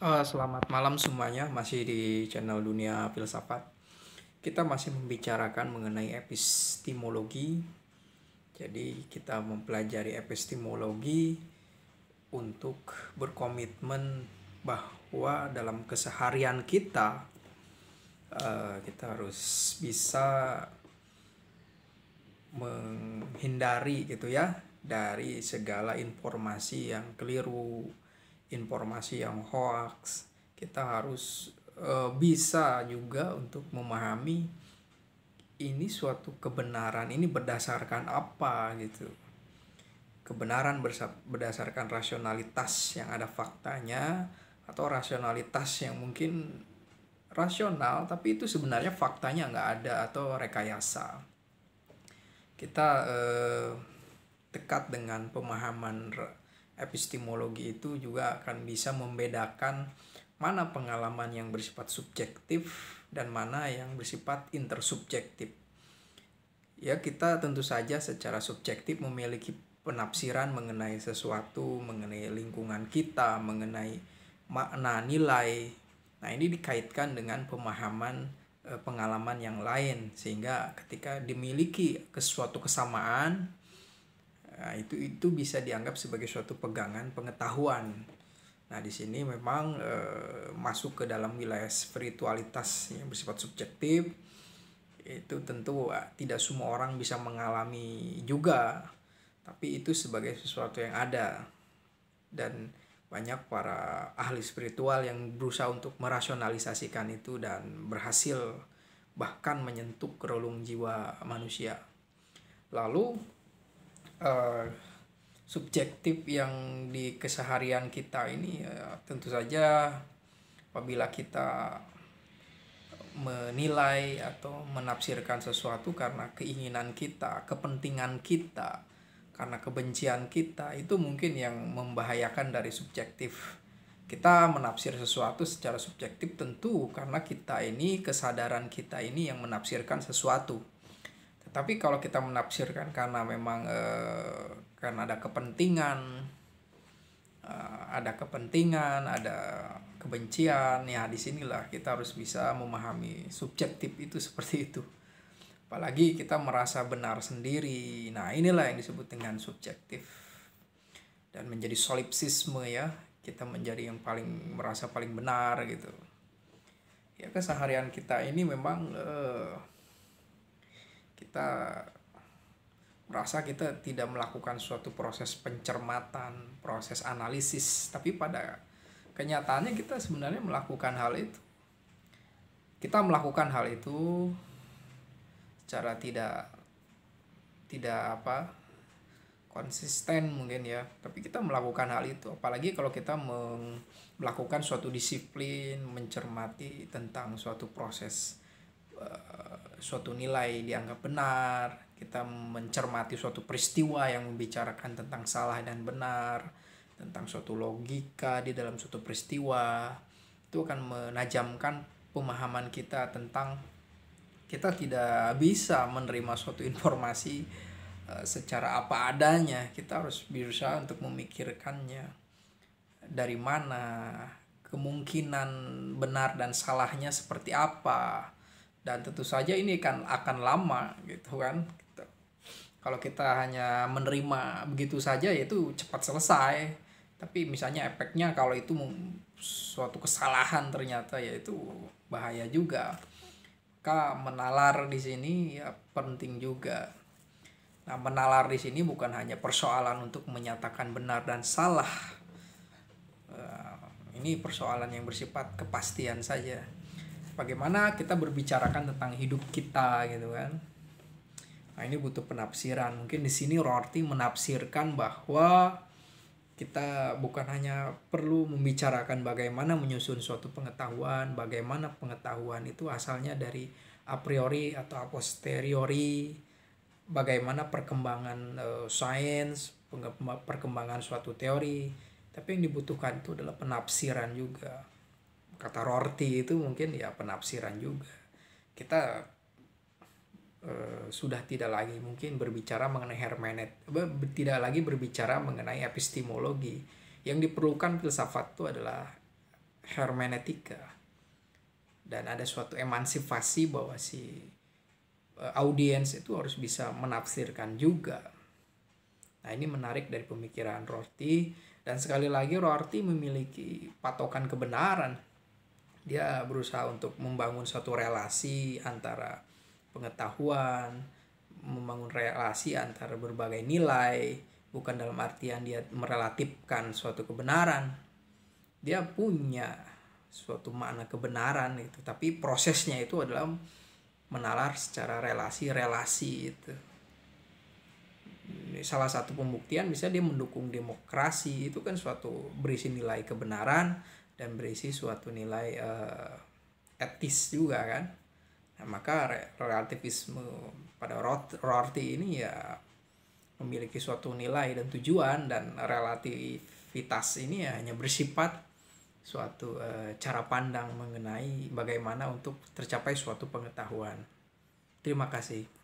Uh, selamat malam semuanya, masih di channel Dunia Filsafat. Kita masih membicarakan mengenai epistemologi. Jadi, kita mempelajari epistemologi untuk berkomitmen bahwa dalam keseharian kita, uh, kita harus bisa menghindari gitu ya dari segala informasi yang keliru informasi yang hoax kita harus e, bisa juga untuk memahami ini suatu kebenaran ini berdasarkan apa gitu kebenaran berdasarkan rasionalitas yang ada faktanya atau rasionalitas yang mungkin rasional tapi itu sebenarnya faktanya nggak ada atau rekayasa kita eh, dekat dengan pemahaman epistemologi itu juga akan bisa membedakan mana pengalaman yang bersifat subjektif dan mana yang bersifat intersubjektif. Ya, kita tentu saja secara subjektif memiliki penafsiran mengenai sesuatu, mengenai lingkungan kita, mengenai makna nilai. Nah, ini dikaitkan dengan pemahaman eh, pengalaman yang lain sehingga ketika dimiliki suatu kesamaan Nah, itu itu bisa dianggap sebagai suatu pegangan pengetahuan. Nah, di sini memang e, masuk ke dalam wilayah spiritualitas yang bersifat subjektif. Itu tentu eh, tidak semua orang bisa mengalami juga, tapi itu sebagai sesuatu yang ada. Dan banyak para ahli spiritual yang berusaha untuk merasionalisasikan itu dan berhasil bahkan menyentuh kerolong jiwa manusia. Lalu Eh, subjektif yang di keseharian kita ini uh, tentu saja apabila kita menilai atau menafsirkan sesuatu karena keinginan kita, kepentingan kita, karena kebencian kita itu mungkin yang membahayakan dari subjektif. Kita menafsir sesuatu secara subjektif tentu karena kita ini kesadaran kita ini yang menafsirkan sesuatu tapi kalau kita menafsirkan karena memang eh, karena ada kepentingan eh, ada kepentingan ada kebencian ya disinilah kita harus bisa memahami subjektif itu seperti itu apalagi kita merasa benar sendiri nah inilah yang disebut dengan subjektif dan menjadi solipsisme ya kita menjadi yang paling merasa paling benar gitu ya keseharian kita ini memang uh, kita merasa kita tidak melakukan suatu proses pencermatan, proses analisis, tapi pada kenyataannya kita sebenarnya melakukan hal itu. Kita melakukan hal itu secara tidak tidak apa konsisten mungkin ya, tapi kita melakukan hal itu. Apalagi kalau kita meng, melakukan suatu disiplin, mencermati tentang suatu proses eh, suatu nilai dianggap benar, kita mencermati suatu peristiwa yang membicarakan tentang salah dan benar, tentang suatu logika di dalam suatu peristiwa, itu akan menajamkan pemahaman kita tentang kita tidak bisa menerima suatu informasi eh, secara apa adanya. Kita harus berusaha untuk memikirkannya dari mana, kemungkinan benar dan salahnya seperti apa dan tentu saja ini kan akan lama gitu kan gitu. kalau kita hanya menerima begitu saja ya itu cepat selesai tapi misalnya efeknya kalau itu suatu kesalahan ternyata ya itu bahaya juga maka menalar di sini ya penting juga nah menalar di sini bukan hanya persoalan untuk menyatakan benar dan salah eh, ini persoalan yang bersifat kepastian saja bagaimana kita berbicarakan tentang hidup kita gitu kan nah ini butuh penafsiran mungkin di sini Rorty menafsirkan bahwa kita bukan hanya perlu membicarakan bagaimana menyusun suatu pengetahuan bagaimana pengetahuan itu asalnya dari a priori atau a posteriori bagaimana perkembangan uh, sains perkembangan suatu teori tapi yang dibutuhkan itu adalah penafsiran juga kata Rorty itu mungkin ya penafsiran juga kita e, sudah tidak lagi mungkin berbicara mengenai hermeneutik tidak lagi berbicara mengenai epistemologi yang diperlukan filsafat itu adalah hermeneutika dan ada suatu emansipasi bahwa si e, audiens itu harus bisa menafsirkan juga nah ini menarik dari pemikiran Rorty dan sekali lagi Rorty memiliki patokan kebenaran dia berusaha untuk membangun suatu relasi antara pengetahuan, membangun relasi antara berbagai nilai, bukan dalam artian dia merelatifkan suatu kebenaran. Dia punya suatu makna kebenaran itu, tapi prosesnya itu adalah menalar secara relasi-relasi itu. salah satu pembuktian bisa dia mendukung demokrasi itu kan suatu berisi nilai kebenaran dan berisi suatu nilai uh, etis juga kan nah, maka relativisme pada Rorty ini ya memiliki suatu nilai dan tujuan dan relativitas ini ya hanya bersifat suatu uh, cara pandang mengenai bagaimana untuk tercapai suatu pengetahuan terima kasih